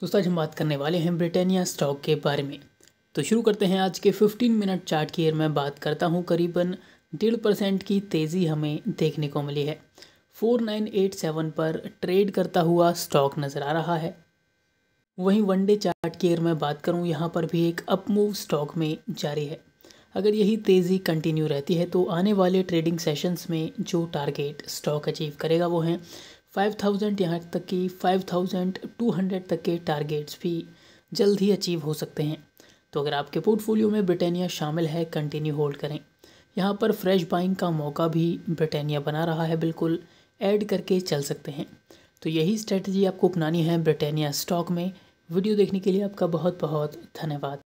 दोस्तों आज हम बात करने वाले हैं ब्रिटानिया स्टॉक के बारे में तो शुरू करते हैं आज के 15 मिनट चार्ट की मैं बात करता हूं करीबन डेढ़ परसेंट की तेज़ी हमें देखने को मिली है 4987 पर ट्रेड करता हुआ स्टॉक नज़र आ रहा है वहीं वनडे चार्ट की मैं बात करूं यहां पर भी एक अपमूव स्टॉक में जारी है अगर यही तेज़ी कंटिन्यू रहती है तो आने वाले ट्रेडिंग सेशंस में जो टारगेट स्टॉक अचीव करेगा वो हैं फ़ाइव थाउजेंड यहाँ तक कि हंड्रेड तक के टारगेट्स भी जल्द ही अचीव हो सकते हैं तो अगर आपके पोर्टफोलियो में ब्रिटानिया शामिल है कंटिन्यू होल्ड करें यहाँ पर फ्रेश बाइंग का मौका भी ब्रिटानिया बना रहा है बिल्कुल ऐड करके चल सकते हैं तो यही स्ट्रेटजी आपको अपनानी है ब्रिटानिया स्टॉक में वीडियो देखने के लिए आपका बहुत बहुत धन्यवाद